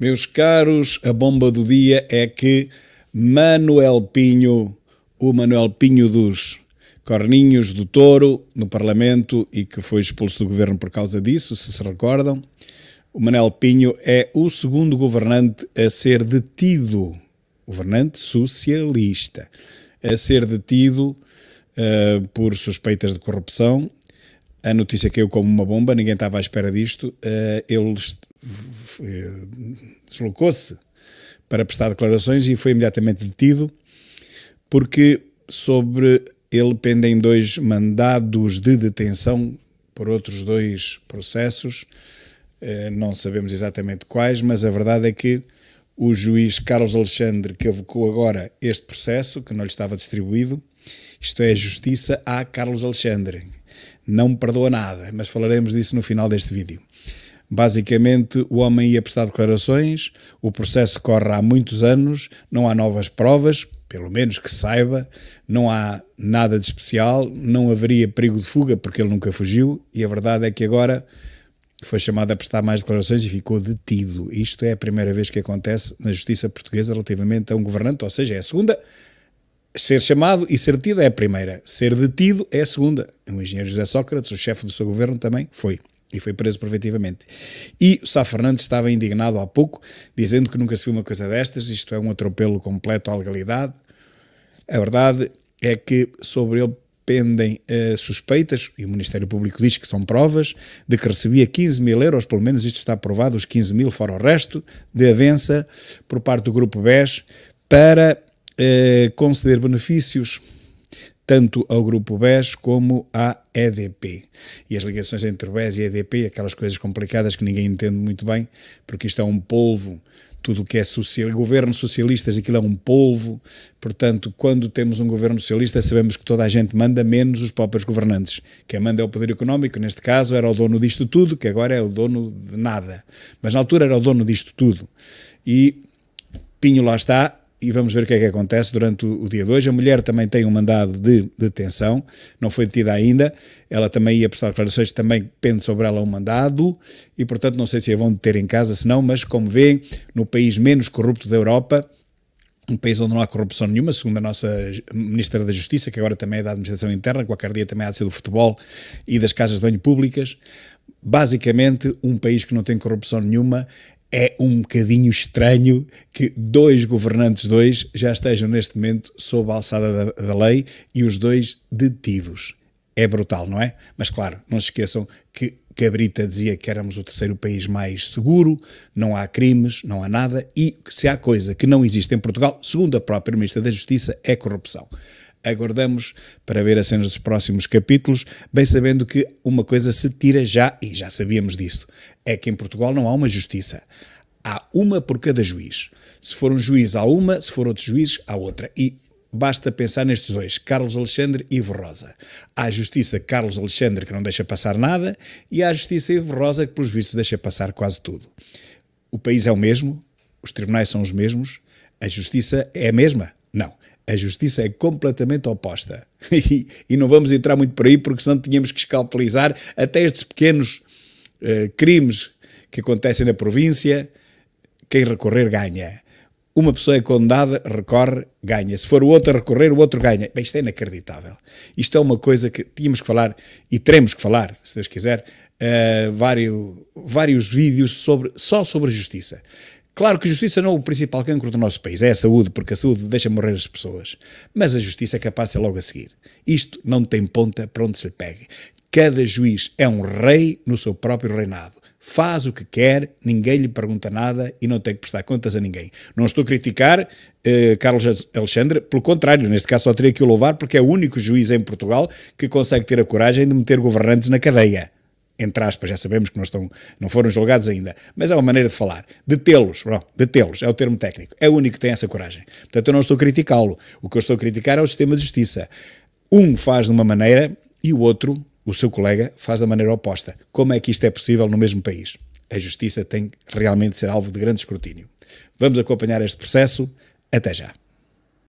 Meus caros, a bomba do dia é que Manuel Pinho, o Manuel Pinho dos Corninhos do Touro, no Parlamento e que foi expulso do governo por causa disso, se se recordam, o Manuel Pinho é o segundo governante a ser detido, governante socialista, a ser detido uh, por suspeitas de corrupção. A notícia caiu como uma bomba, ninguém estava à espera disto. Uh, eh, ele eh, deslocou-se para prestar declarações e foi imediatamente detido porque sobre ele pendem dois mandados de detenção por outros dois processos, eh, não sabemos exatamente quais, mas a verdade é que o juiz Carlos Alexandre que evocou agora este processo que não lhe estava distribuído. Isto é justiça a Carlos Alexandre. Não perdoa nada, mas falaremos disso no final deste vídeo. Basicamente, o homem ia prestar declarações, o processo corre há muitos anos, não há novas provas, pelo menos que saiba, não há nada de especial, não haveria perigo de fuga porque ele nunca fugiu e a verdade é que agora foi chamado a prestar mais declarações e ficou detido. Isto é a primeira vez que acontece na justiça portuguesa relativamente a um governante, ou seja, é a segunda. Ser chamado e ser detido é a primeira, ser detido é a segunda. O engenheiro José Sócrates, o chefe do seu governo, também foi. E foi preso preventivamente. E o Sá Fernandes estava indignado há pouco, dizendo que nunca se viu uma coisa destas, isto é um atropelo completo à legalidade. A verdade é que sobre ele pendem uh, suspeitas, e o Ministério Público diz que são provas, de que recebia 15 mil euros, pelo menos isto está provado, os 15 mil fora o resto, de avença por parte do Grupo BES para uh, conceder benefícios tanto ao grupo BES como à EDP. E as ligações entre o BES e a EDP, aquelas coisas complicadas que ninguém entende muito bem, porque isto é um polvo, tudo o que é social, governo socialista, aquilo é um polvo. Portanto, quando temos um governo socialista, sabemos que toda a gente manda, menos os próprios governantes. Quem manda é o poder económico, neste caso era o dono disto tudo, que agora é o dono de nada. Mas na altura era o dono disto tudo. E Pinho lá está, e vamos ver o que é que acontece durante o, o dia de hoje. A mulher também tem um mandado de detenção, não foi detida ainda, ela também ia prestar declarações, também pende sobre ela um mandado, e portanto não sei se a vão deter em casa, se não, mas como vê, no país menos corrupto da Europa, um país onde não há corrupção nenhuma, segundo a nossa Ministra da Justiça, que agora também é da Administração Interna, qualquer dia também há de ser do futebol e das casas de banho públicas, basicamente um país que não tem corrupção nenhuma é um bocadinho estranho que dois governantes dois já estejam neste momento sob a alçada da, da, lei e os dois detidos. É brutal, não é? Mas claro, não se esqueçam que Cabrita dizia que éramos o terceiro país mais seguro, não há crimes, não há nada, e se há coisa que não existe em Portugal, segundo a própria Ministra da Justiça, é corrupção aguardamos para ver as cenas dos próximos capítulos, bem sabendo que uma coisa se tira já, e já sabíamos disso, é que em Portugal não há uma justiça. Há uma por cada juiz. Se for um juiz, há uma, se for outro juiz, há outra. E basta pensar nestes dois, Carlos Alexandre e Ivo Rosa. Há a justiça Carlos Alexandre que não deixa passar nada e há a justiça Ivo Rosa que, pelos vistos, deixa passar quase tudo. O país é o mesmo, os tribunais são os mesmos, a justiça é a mesma? Não. A justiça é completamente oposta. E, e, não vamos entrar muito por aí, porque senão tínhamos que escalpelizar até estes pequenos uh, crimes que acontecem na província. Quem recorrer ganha. Uma pessoa é condenada, recorre, ganha. Se for o outro a recorrer, o outro ganha. Bem, isto é inacreditável. Isto é uma coisa que tínhamos que falar e teremos que falar, se Deus quiser, uh, vários, vários vídeos sobre, só sobre a justiça. Claro que a justiça não é o principal cancro do nosso país, é a saúde, porque a saúde deixa morrer as pessoas. Mas a justiça é capaz de ser logo a seguir. Isto não tem ponta para onde se lhe pegue. Cada juiz é um rei no seu próprio reinado. Faz o que quer, ninguém lhe pergunta nada e não tem que prestar contas a ninguém. Não estou a criticar eh, Carlos Alexandre, pelo contrário, neste caso só teria que o louvar porque é o único juiz em Portugal que consegue ter a coragem de meter governantes na cadeia entre aspas, já sabemos que não, estão, não foram julgados ainda, mas é uma maneira de falar, detê-los, detê-los, é o termo técnico, é o único que tem essa coragem. Portanto, eu não estou a criticá-lo, o que eu estou a criticar é o sistema de justiça. Um faz de uma maneira e o outro, o seu colega, faz da maneira oposta. Como é que isto é possível no mesmo país? A justiça tem realmente de ser alvo de grande escrutínio. Vamos acompanhar este processo. Até já.